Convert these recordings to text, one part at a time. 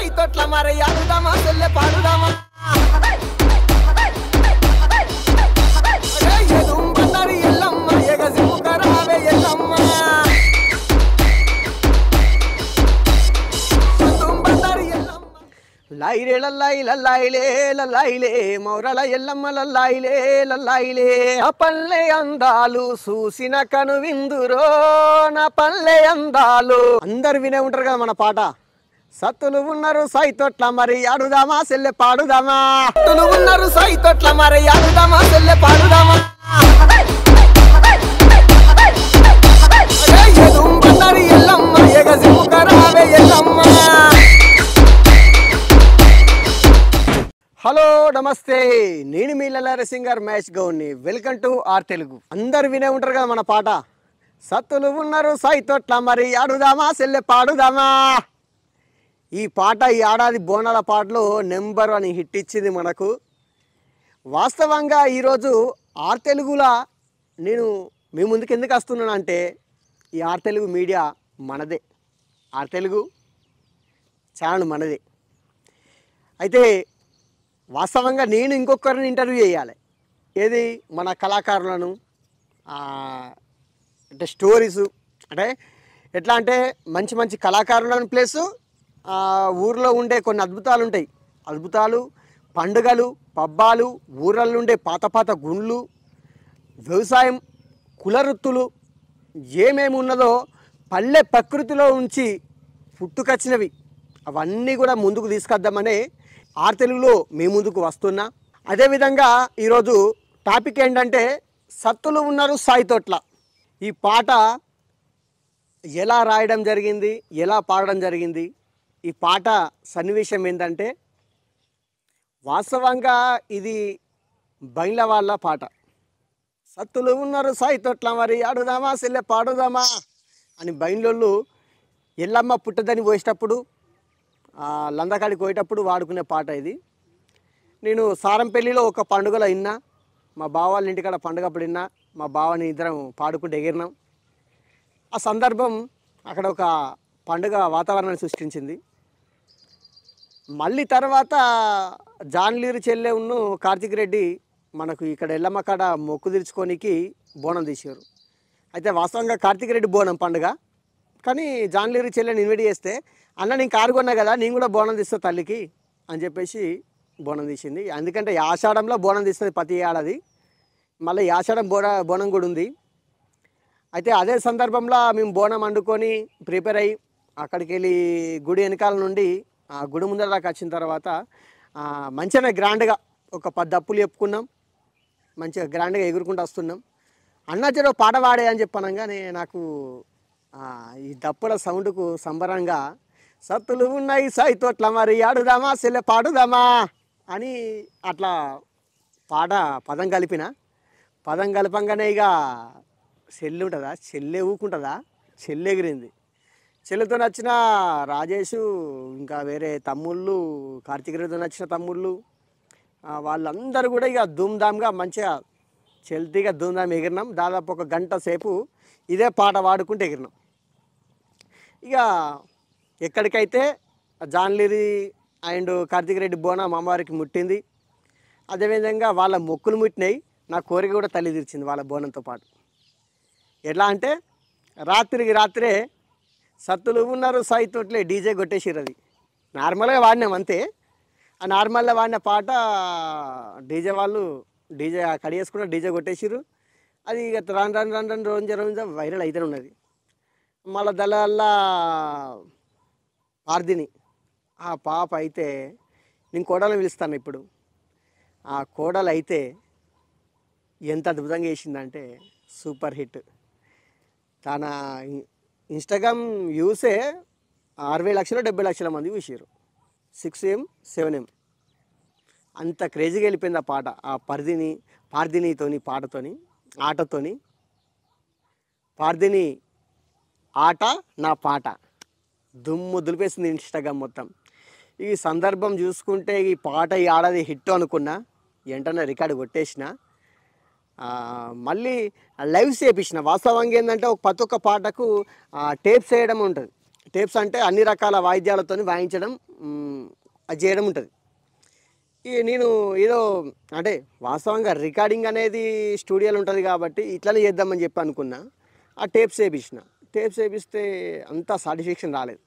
పోయి తొట్ల మరి అడుదామా చెల్లె పాడుదామా మౌరల అందాలు చూసిన కనువిందురో నా పల్లె అందాలు అందరు వినే ఉంటారు కదా మన పాట సత్తులు ఉన్నారు సాయి తొట్ల మరి ఆడుదామా సెల్లె పాడుదామా సత్తులు ఉన్నారు సాయి తొట్ల మరి ఆడుదామా సెల్లె పాడుదామా హలో నమస్తే నేను మీ లలార సింగర్ మ్యాచ్ గౌడ్ని వెల్కమ్ టు ఆర్ తెలుగు అందరు వినే ఉంటారు కదా మన పాట సత్తులు ఉన్నారు సాయి తోట్ల మరి ఆడుదామా సెల్లె పాడుదామా ఈ పాట ఈ ఏడాది బోనాల పాటలో నెంబర్ అని హిట్ ఇచ్చింది మనకు వాస్తవంగా ఈరోజు ఆర్ తెలుగులా నేను మీ ముందుకు ఎందుకు వస్తున్నాను అంటే ఈ ఆర్ తెలుగు మీడియా మనదే ఆర్ తెలుగు ఛానల్ మనదే అయితే వాస్తవంగా నేను ఇంకొకరిని ఇంటర్వ్యూ చేయాలి ఏది మన కళాకారులను అంటే స్టోరీసు అంటే ఎట్లా అంటే మంచి మంచి కళాకారులను ప్లేసు ఊర్లో ఉండే కొన్ని అద్భుతాలు ఉంటాయి అద్భుతాలు పండుగలు పబ్బాలు ఊర్లలో ఉండే పాత పాత గుండ్లు వ్యవసాయం కులవృత్తులు ఏమేమి ఉన్నదో పల్లె ప్రకృతిలో ఉంచి పుట్టుకొచ్చినవి అవన్నీ కూడా ముందుకు తీసుకొద్దామనే ఆర్ తెలుగులో మీ ముందుకు వస్తున్నా అదేవిధంగా ఈరోజు టాపిక్ ఏంటంటే సత్తులు ఉన్నారు సాయి తోట్ల ఈ పాట ఎలా రాయడం జరిగింది ఎలా పాడడం జరిగింది ఈ పాట సన్నివేశం ఏంటంటే వాస్తవంగా ఇది బైల వాళ్ళ పాట సత్తులు ఉన్నారు సాయి తొట్ల మరి ఆడుదామా సెల్లె పాడుదామా అని బైన్లోళ్ళు ఎల్లమ్మ పుట్టదని పోసేటప్పుడు లందకాడికి పోయేటప్పుడు వాడుకునే పాట ఇది నేను సారంపల్లిలో ఒక పండుగలో విన్నా మా బావ వాళ్ళ ఇంటికాడ పండుగప్పుడు విన్నా మా బావని ఇద్దరం పాడుకుంటూ ఎగిరినాం ఆ సందర్భం అక్కడ ఒక పండుగ వాతావరణాన్ని సృష్టించింది మళ్ళీ తర్వాత జాన్లీరు చెల్లె ఉన్న కార్తిక్ రెడ్డి మనకు ఇక్కడ ఎల్లమ్మ కాడ మొక్కు తీర్చుకోనికి బోనం తీసారు అయితే వాస్తవంగా కార్తిక్ రెడ్డి బోనం పండుగ కానీ జాన్లీరు చెల్లెని ఇన్వైట్ చేస్తే అన్న నేను కారు కొన్నా కదా నేను కూడా బోనం తీస్తా తల్లికి అని చెప్పేసి బోనం తీసింది ఎందుకంటే ఆషాఢంలో బోనం తీస్తుంది ప్రతి ఏడాది మళ్ళీ ఆషాఢం బోడ బోనం కూడా ఉంది అయితే అదే సందర్భంలో మేము బోనం వండుకొని ప్రిపేర్ అయ్యి అక్కడికి వెళ్ళి గుడి వెనకాల నుండి ఆ గుడి ముందర దాకా వచ్చిన తర్వాత మంచిగానే గ్రాండ్గా ఒక పది అప్పులు చెప్పుకున్నాం మంచిగా గ్రాండ్గా ఎగురుకుంటూ వస్తున్నాం అన్నా చెరో పాట పాడే అని చెప్పనంగానే నాకు ఈ దప్పుల సౌండ్కు సంబరంగా సత్తులు ఉన్నాయి సాయి తోట్ల మరి ఆడుదామా సెల్ల పాడుదామా అని అట్లా పాట పదం కలిపిన పదం కలపంగానే ఇక సెల్లు ఉంటుందా చెల్లె ఊకుంటుందా చెల్లెగిరింది చెల్లితో నచ్చిన రాజేష్ ఇంకా వేరే తమ్ముళ్ళు కార్తీక్ రెడ్డితో నచ్చిన తమ్ముళ్ళు వాళ్ళందరూ కూడా ఇక ధూమ్ధామ్గా మంచిగా చెల్తీగా ధూమ్ధామ్ ఎగిరినాం దాదాపు ఒక గంట సేపు ఇదే పాట పాడుకుంటూ ఎగిరినాం ఇక ఎక్కడికైతే జాన్లిరి అండ్ కార్తీక్ రెడ్డి బోనం అమ్మవారికి ముట్టింది అదేవిధంగా వాళ్ళ మొక్కులు ముట్టినాయి నా కోరిక కూడా తల్లి తీర్చింది వాళ్ళ బోనంతో పాటు ఎలా అంటే రాత్రికి రాత్రే సత్తులు ఉన్నారు సాయి తోట్లే డీజే కొట్టేసిర్రు అది నార్మల్గా వాడినాం అంతే ఆ నార్మల్గా వాడిన పాట డీజే వాళ్ళు డీజే కడి వేసుకున్న డీజే కొట్టేసిర్రు అది ఇక రన్ రన్ రన్ రన్ రోజు రోజు వైరల్ అయితే ఉన్నది మళ్ళా దళల్లా పార్థిని ఆ పాప అయితే నేను కోడలు పిలుస్తాను ఇప్పుడు ఆ కోడలు అయితే ఎంత అద్భుతంగా వేసిందంటే సూపర్ హిట్ తన ఇన్స్టాగ్రామ్ యూసే అరవై లక్షల డెబ్బై లక్షల మంది చూసారు సిక్స్ ఏం సెవెన్ ఏం అంత క్రేజీగా వెళ్ళిపోయింది ఆ పాట ఆ పరిధిని పార్దినితోని పాటతోని ఆటతోని పార్దిని ఆట నా పాట దుమ్ము దులిపేసింది ఇన్స్టాగ్రామ్ మొత్తం ఈ సందర్భం చూసుకుంటే ఈ పాట ఈ ఆడది హిట్ అనుకున్నా వెంటనే రికార్డు కొట్టేసిన మళ్ళీ లైవ్స్ చేపించిన వాస్తవంగా ఏంటంటే ఒక ప్రతి ఒక్క పాటకు టేప్స్ వేయడం ఉంటుంది టేప్స్ అంటే అన్ని రకాల వాయిద్యాలతో వాయించడం అది చేయడం ఉంటుంది ఈ నేను ఏదో అంటే వాస్తవంగా రికార్డింగ్ అనేది స్టూడియోలో ఉంటుంది కాబట్టి ఇట్లానే చేద్దామని చెప్పి అనుకున్నా ఆ టేప్స్ చేపించిన టేప్స్ వేపిస్తే అంత సాటిస్ఫాక్షన్ రాలేదు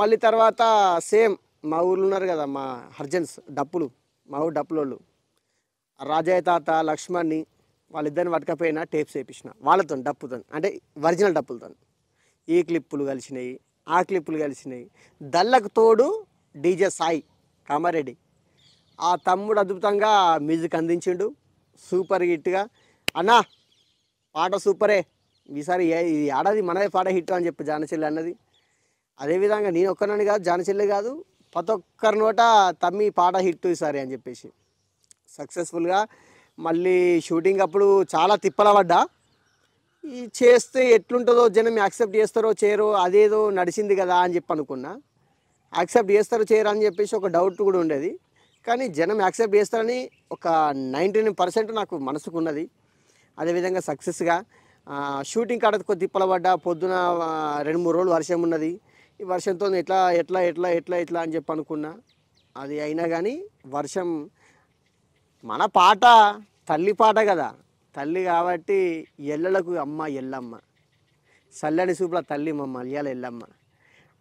మళ్ళీ తర్వాత సేమ్ మా ఊళ్ళో ఉన్నారు కదా మా హర్జన్స్ డప్పులు మా ఊరు డప్పులోళ్ళు రాజయ్య తాత లక్ష్మణ్ని వాళ్ళిద్దరిని పట్టుకపోయినా టేప్స్ వేయించిన వాళ్ళతో డప్పుతో అంటే ఒరిజినల్ డప్పులతో ఈ క్లిప్పులు కలిసినాయి ఆ క్లిప్పులు కలిసినాయి దళ్ళకు తోడు డీజే సాయి కామారెడ్డి ఆ తమ్ముడు అద్భుతంగా మ్యూజిక్ అందించిండు సూపర్ హిట్గా అన్నా పాట సూపరే ఈసారి ఈ ఆడది మనదే పాట హిట్ అని చెప్పి జానచెల్లి అన్నది అదేవిధంగా నేను ఒక్కనని కాదు జానచెల్లి కాదు ప్రతి ఒక్కరి నోట తమ్మి పాట హిట్ ఈసారి అని చెప్పేసి సక్సెస్ఫుల్గా మళ్ళీ షూటింగ్ అప్పుడు చాలా తిప్పల పడ్డా ఈ చేస్తే ఎట్లుంటుందో జనం యాక్సెప్ట్ చేస్తారో చేయరో అదేదో నడిచింది కదా అని చెప్పి అనుకున్నా యాక్సెప్ట్ చేస్తారో చేయరు అని చెప్పేసి ఒక డౌట్ కూడా ఉండేది కానీ జనం యాక్సెప్ట్ చేస్తారని ఒక నైంటీ పర్సెంట్ నాకు మనసుకున్నది అదేవిధంగా సక్సెస్గా షూటింగ్ కాడ కొద్ది తిప్పల పడ్డా పొద్దున రెండు మూడు రోజులు వర్షం ఉన్నది ఈ వర్షంతో ఎట్లా ఎట్లా ఎట్లా ఎట్లా ఎట్లా అని చెప్పి అనుకున్నా అది అయినా కానీ వర్షం మన పాట తల్లి పాట కదా తల్లి కాబట్టి ఎల్లలకు అమ్మ ఎల్లమ్మ చల్లని చూపుల తల్లి మా మల్యాల ఎల్లమ్మ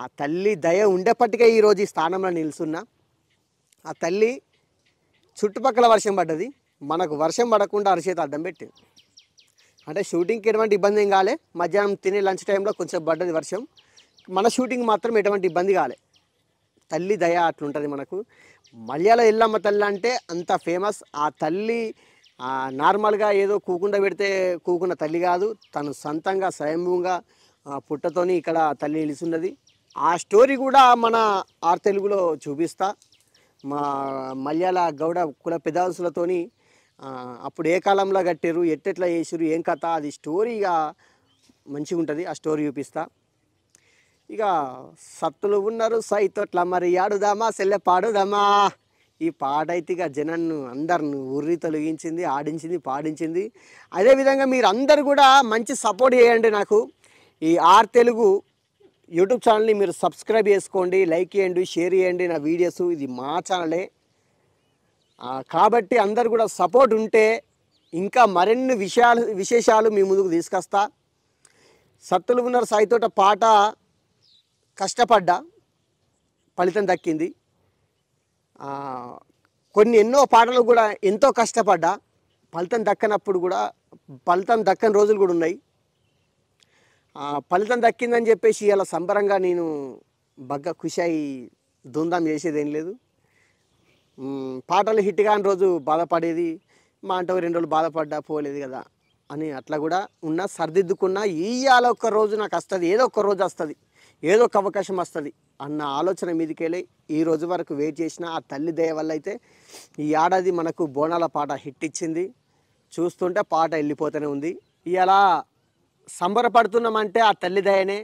ఆ తల్లి దయ ఉండేప్పటికే ఈరోజు ఈ స్థానంలో నిలుస్తున్నా ఆ తల్లి చుట్టుపక్కల వర్షం పడ్డది మనకు వర్షం పడకుండా అరిచేత అడ్డం పెట్టింది అంటే షూటింగ్కి ఎటువంటి ఇబ్బంది ఏం కాలే మధ్యాహ్నం తినే లంచ్ టైంలో కొంచెం పడ్డది వర్షం మన షూటింగ్ మాత్రం ఎటువంటి ఇబ్బంది కాలే తల్లి దయ అట్లుంటుంది మనకు మలయాళ ఎల్లమ్మ తల్లి అంటే అంత ఫేమస్ ఆ తల్లి నార్మల్గా ఏదో కూకుండా పెడితే కూకున్న తల్లి కాదు తను సొంతంగా స్వయంభూంగా పుట్టతోని ఇక్కడ తల్లి నిలుచున్నది ఆ స్టోరీ కూడా మన ఆర్ తెలుగులో చూపిస్తా మా మలయాళ గౌడ కుల పెదాంసులతోని అప్పుడు ఏ కాలంలో కట్టారు ఎట్టెట్లా చేసారు ఏం కథ అది స్టోరీగా మంచిగా ఉంటుంది ఆ స్టోరీ చూపిస్తాను ఇక సత్తులు ఉన్నారు సైతోట్ల మరి ఆడుదామా సెల్లె పాడుదామా ఈ పాట అయితే ఇక జనన్ను అందరిని ఉర్రి తొలగించింది ఆడించింది పాడించింది అదేవిధంగా మీరు అందరు కూడా మంచి సపోర్ట్ చేయండి నాకు ఈ ఆర్ తెలుగు యూట్యూబ్ ఛానల్ని మీరు సబ్స్క్రైబ్ చేసుకోండి లైక్ చేయండి షేర్ చేయండి నా వీడియోస్ ఇది మా ఛానలే కాబట్టి అందరు కూడా సపోర్ట్ ఉంటే ఇంకా మరిన్ని విషయాలు విశేషాలు మీ ముందుకు తీసుకొస్తా సత్తులు ఉన్నారు సాయితోట పాట కష్టపడ్డా ఫలితం దక్కింది కొన్ని ఎన్నో పాటలు కూడా ఎంతో కష్టపడ్డా ఫలితం దక్కనప్పుడు కూడా ఫలితం దక్కని రోజులు కూడా ఉన్నాయి ఫలితం దక్కిందని చెప్పేసి ఇలా సంబరంగా నేను బగ్గ ఖుషి అయి దుందాం చేసేదేం లేదు పాటలు హిట్ కాని రోజు బాధపడేది మా అంటే రెండు రోజులు బాధపడ్డా పోలేదు కదా అని అట్లా కూడా ఉన్నా సర్దిద్దుకున్నా ఇవాళ ఒక్క రోజు నాకు వస్తుంది ఏదో ఒక్క రోజు వస్తుంది ఏదో ఒక అవకాశం వస్తుంది అన్న ఆలోచన మీదకెళ్ళి ఈ రోజు వరకు వెయిట్ చేసిన ఆ తల్లి దయ వల్ల అయితే ఈ ఏడాది మనకు బోనాల పాట హిట్ ఇచ్చింది చూస్తుంటే పాట వెళ్ళిపోతూనే ఉంది ఇలా సంబరపడుతున్నామంటే ఆ తల్లి దయనే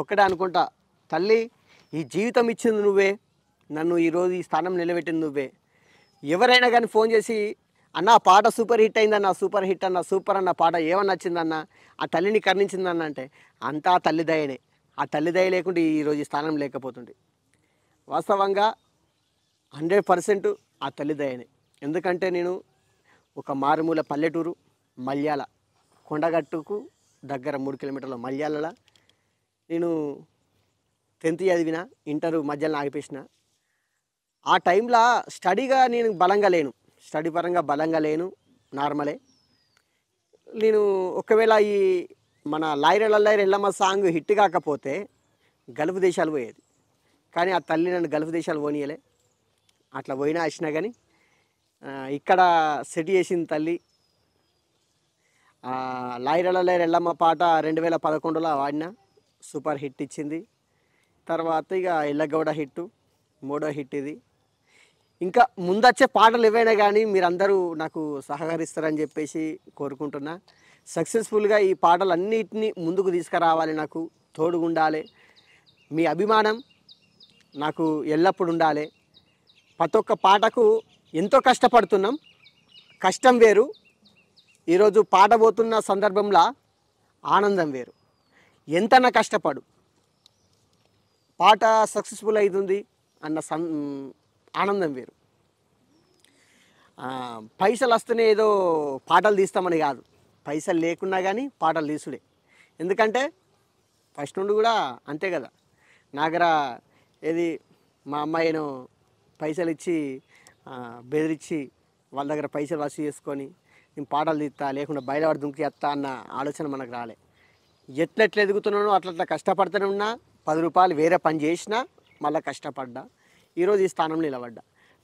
ఒక్కడే అనుకుంటా తల్లి ఈ జీవితం ఇచ్చింది నువ్వే నన్ను ఈరోజు ఈ స్థానం నిలబెట్టింది నువ్వే ఎవరైనా కానీ ఫోన్ చేసి అన్న పాట సూపర్ హిట్ అయిందన్న సూపర్ హిట్ అన్న సూపర్ అన్న పాట ఏమన్నా నచ్చిందన్న ఆ తల్లిని కర్ణించిందన్న అంటే అంతా తల్లిదయనే ఆ దయ లేకుండా ఈరోజు ఈ స్థానం లేకపోతుంది వాస్తవంగా హండ్రెడ్ పర్సెంట్ ఆ తల్లిదయనే ఎందుకంటే నేను ఒక మారుమూల పల్లెటూరు మల్యాల కొండగట్టుకు దగ్గర మూడు కిలోమీటర్ల మల్యాల నేను టెన్త్ చదివిన ఇంటర్ మధ్యలో ఆగిపేసిన ఆ టైంలో స్టడీగా నేను బలంగా లేను స్టడీ పరంగా బలంగా లేను నార్మలే నేను ఒకవేళ ఈ మన లాయరలల్లాయర్ ఎల్లమ్మ సాంగ్ హిట్ కాకపోతే గల్ఫ్ దేశాలు పోయేది కానీ ఆ తల్లి నన్ను గల్ఫ్ దేశాలు పోనీయలే అట్లా పోయినా వచ్చినా కానీ ఇక్కడ సెట్ చేసింది తల్లి లాయరలల్లాయర్ ఎల్లమ్మ పాట రెండు వేల పదకొండులో వాడిన సూపర్ హిట్ ఇచ్చింది తర్వాత ఇక ఎల్లగౌడ హిట్ మూడో హిట్ ఇది ఇంకా ముందొచ్చే పాటలు ఇవైనా కానీ మీరందరూ నాకు సహకరిస్తారని చెప్పేసి కోరుకుంటున్నా సక్సెస్ఫుల్గా ఈ పాటలు అన్నిటినీ ముందుకు తీసుకురావాలి నాకు తోడుగుండాలి మీ అభిమానం నాకు ఎల్లప్పుడు ఉండాలి ప్రతి ఒక్క పాటకు ఎంతో కష్టపడుతున్నాం కష్టం వేరు ఈరోజు పాట పోతున్న సందర్భంలో ఆనందం వేరు ఎంతన కష్టపడు పాట సక్సెస్ఫుల్ అవుతుంది అన్న సం ఆనందం వేరు పైసలు వస్తేనే ఏదో పాటలు తీస్తామని కాదు పైసలు లేకున్నా కానీ పాటలు తీసుడే ఎందుకంటే ఫస్ట్ నుండి కూడా అంతే కదా నాగర ఏది మా అమ్మాయిను పైసలు ఇచ్చి బెదిరించి వాళ్ళ దగ్గర పైసలు వసూలు చేసుకొని నేను పాటలు తీస్తా లేకుండా బయలువాడి దుంకి ఎత్తా అన్న ఆలోచన మనకు రాలే ఎట్లెట్లు ఎదుగుతున్నానో అట్లట్ల కష్టపడుతూనే ఉన్నా పది రూపాయలు వేరే పని చేసినా మళ్ళీ కష్టపడ్డా ఈరోజు ఈ స్థానంలో నిలబడ్డా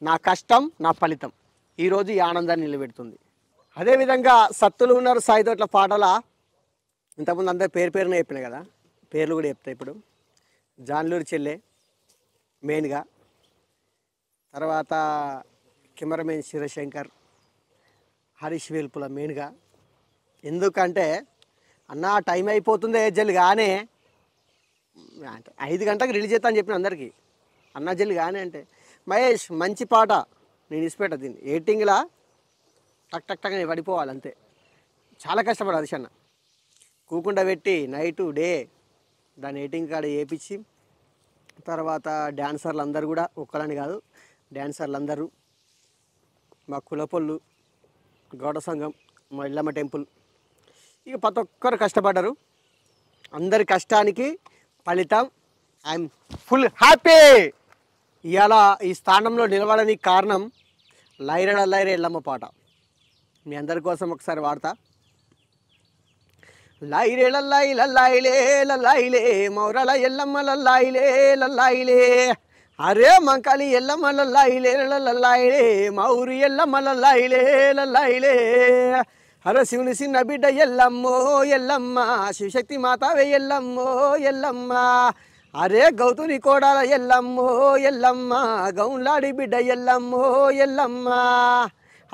నా కష్టం నా ఫలితం ఈరోజు ఈ ఆనందాన్ని నిలబెడుతుంది అదేవిధంగా సత్తులు ఉన్నారు తోట్ల పాటల ఇంతకుముందు అందరు పేరు పేరునే చెప్పిన కదా పేర్లు కూడా చెప్తాయి ఇప్పుడు జాన్లూరు చెల్లె మెయిన్గా తర్వాత కెమెరామెన్ శివశంకర్ హరీష్ వేల్పుల మెయిన్గా ఎందుకంటే అన్న టైం అయిపోతుంది జల్లి కానీ ఐదు గంటలకు రిలీజ్ అవుతా అని చెప్పిన అందరికీ అన్న జల్లి కానీ అంటే మహేష్ మంచి పాట నేను ఇసిపెట్ట దీన్ని ఎయిటింగ్లా టక్ టక్ టక్ అని పడిపోవాలి అంతే చాలా కష్టపడి అది చన్న కూకుండా పెట్టి నైటు డే దాని ఎయిటింగ్ కార్డు వేయించి తర్వాత డ్యాన్సర్లు అందరు కూడా ఒక్కలని కాదు డ్యాన్సర్లు అందరూ మా కులపొల్లు గౌడ సంఘం మా ఇల్లమ్మ టెంపుల్ ఇక ప్రతి ఒక్కరు కష్టపడ్డారు అందరి కష్టానికి ఫలితం ఐఎమ్ ఫుల్ హ్యాపీ ఇలా ఈ స్థానంలో నిలవడానికి కారణం లైరడ లైర ఎల్లమ్మ పాట మీ అందరి కోసం ఒకసారి వాడతా లైలే లల్లాయి లల్లాయిలే లల్లాయిలే మౌరల ఎల్లమ్మ లల్లాయిలే లల్లాయిలే అరే మంకాలి ఎల్లమ్మ లల్లాయిలే లల్లాయిలే మౌరి ఎల్లమ్మ లల్లాయిలే లల్లాయిలే అరే శివుని సిన్న బిడ్డ ఎల్లమ్మో ఎల్లమ్మ శివశక్తి మాతావే ఎల్లమ్మో ఎల్లమ్మ అరే గౌతుని కోడాల ఎల్లమ్మో ఎల్లమ్మ గౌన్లాడి బిడ్డ ఎల్లమ్మో ఎల్లమ్మ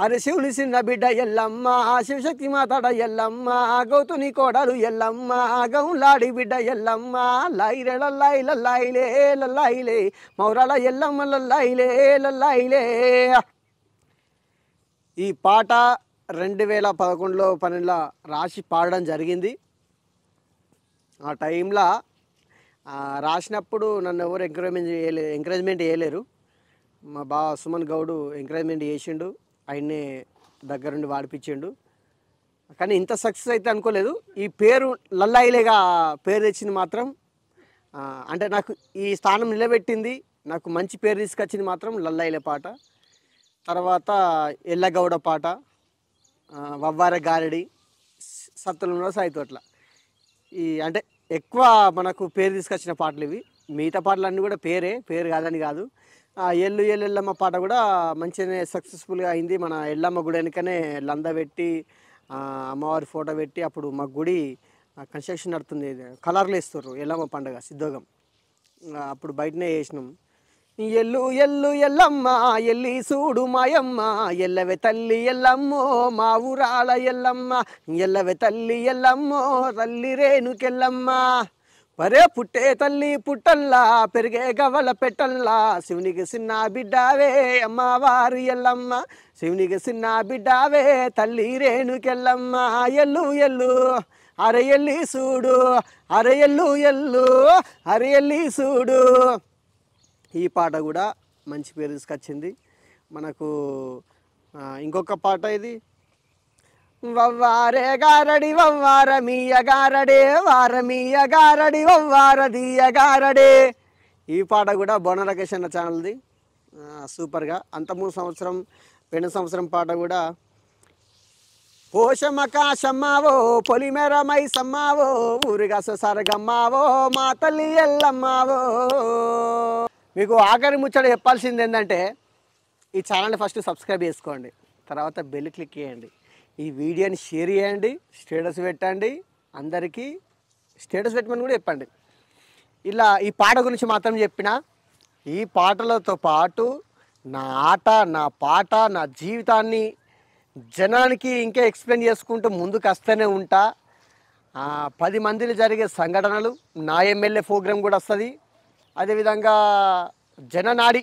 అరే శివుని చిన్న బిడ్డ ఎల్లమ్మ శివశక్తి మాతాడ ఎల్లమ్మ గౌతుని కోడలు ఎల్లమ్మ గౌలాడి బిడ్డ ఎల్లమ్మ లైరే లల్లాయి లల్లాయిలే లల్లాయిలే మౌరాల ఎల్లమ్మ లైలే లైలే ఈ పాట రెండు వేల పదకొండులో పన్నెండులో రాసి పాడడం జరిగింది ఆ టైంలో రాసినప్పుడు నన్ను ఎవరు ఎంకరేజ్మెంట్ చేయలే ఎంకరేజ్మెంట్ చేయలేరు మా బా సుమన్ గౌడు ఎంకరేజ్మెంట్ చేసిండు ఆయన్నే దగ్గరుండి వాడిపించిండు కానీ ఇంత సక్సెస్ అయితే అనుకోలేదు ఈ పేరు లల్లాయిలేగా పేరు తెచ్చింది మాత్రం అంటే నాకు ఈ స్థానం నిలబెట్టింది నాకు మంచి పేరు తీసుకొచ్చింది మాత్రం లల్లాయిలే పాట తర్వాత ఎల్లగౌడ పాట వవ్వార గారడి సత్తులంలో సాయితోట్ల ఈ అంటే ఎక్కువ మనకు పేరు తీసుకొచ్చిన పాటలు ఇవి మిగతా పాటలు అన్నీ కూడా పేరే పేరు కాదని కాదు ఎల్లు ఎల్లమ్మ పాట కూడా మంచిగానే సక్సెస్ఫుల్గా అయింది మన ఎల్లమ్మ గుడి వెనుకనే లంద పెట్టి అమ్మవారి ఫోటో పెట్టి అప్పుడు మా గుడి కన్స్ట్రక్షన్ నడుతుంది కలర్లు వేస్తారు ఎల్లమ్మ పండుగ సిద్ధోగం అప్పుడు బయటనే వేసినాం ఎల్లు ఎల్లు ఎల్లమ్మ ఎల్లి సూడు మాయమ్మ ఎల్లవే తల్లి ఎల్లమ్మో మా ఊరాల ఎల్లమ్మ ఎల్లవే తల్లి ఎల్లమ్మో తల్లి రేణుకెల్లమ్మ పరే పుట్టే తల్లి పుట్టల్లా పెరిగే గవల పెట్టల్లా శివునికి సిన్న బిడ్డావే అమ్మవారు ఎల్లమ్మ శివునికి సిన్న బిడ్డావే తల్లి రేణుకెల్లమ్మ ఎల్లు ఎల్లు అరయల్లి సూడు అరయల్లు ఎల్లు అరయల్లి సూడు ఈ పాట కూడా మంచి పేరు తీసుకొచ్చింది మనకు ఇంకొక పాట ఇది వవ్వారే గారడి వవ్వార మీయ గారడే వార మీయ గారడి వవ్వార దీయ గారడే ఈ పాట కూడా బోనరకేషన్ ఛానల్ది సూపర్గా అంత మూడు సంవత్సరం రెండు సంవత్సరం పాట కూడా పోషమ కాశమ్మావో పొలిమెరమై సమ్మావో ఊరిగాస సరగమ్మావో మా తల్లి ఎల్లమ్మావో మీకు ఆఖరి ముచ్చట చెప్పాల్సింది ఏంటంటే ఈ ఛానల్ని ఫస్ట్ సబ్స్క్రైబ్ చేసుకోండి తర్వాత బెల్ క్లిక్ చేయండి ఈ వీడియోని షేర్ చేయండి స్టేటస్ పెట్టండి అందరికీ స్టేటస్ పెట్టమని కూడా చెప్పండి ఇలా ఈ పాట గురించి మాత్రం చెప్పిన ఈ పాటలతో పాటు నా ఆట నా పాట నా జీవితాన్ని జనానికి ఇంకా ఎక్స్ప్లెయిన్ చేసుకుంటూ ముందుకు వస్తూనే ఉంటా పది మందిలో జరిగే సంఘటనలు నా ఎమ్మెల్యే ప్రోగ్రాం కూడా వస్తుంది అదేవిధంగా జననాడి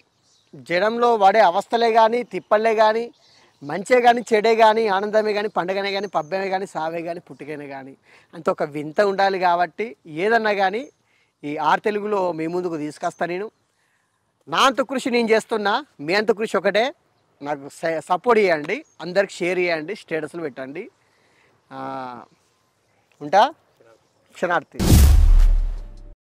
జనంలో పడే అవస్థలే కానీ తిప్పలే కానీ మంచే కానీ చెడే కానీ ఆనందమే కానీ పండగనే కానీ పబ్బమే కానీ సావే కానీ పుట్టుకనే కానీ అంత ఒక వింత ఉండాలి కాబట్టి ఏదన్నా కానీ ఈ ఆర్ తెలుగులో మీ ముందుకు తీసుకొస్తా నేను నా అంత కృషి నేను చేస్తున్నా మీ అంత కృషి ఒకటే నాకు సపోర్ట్ చేయండి అందరికి షేర్ చేయండి స్టేటస్లు పెట్టండి ఉంటా క్షణార్థి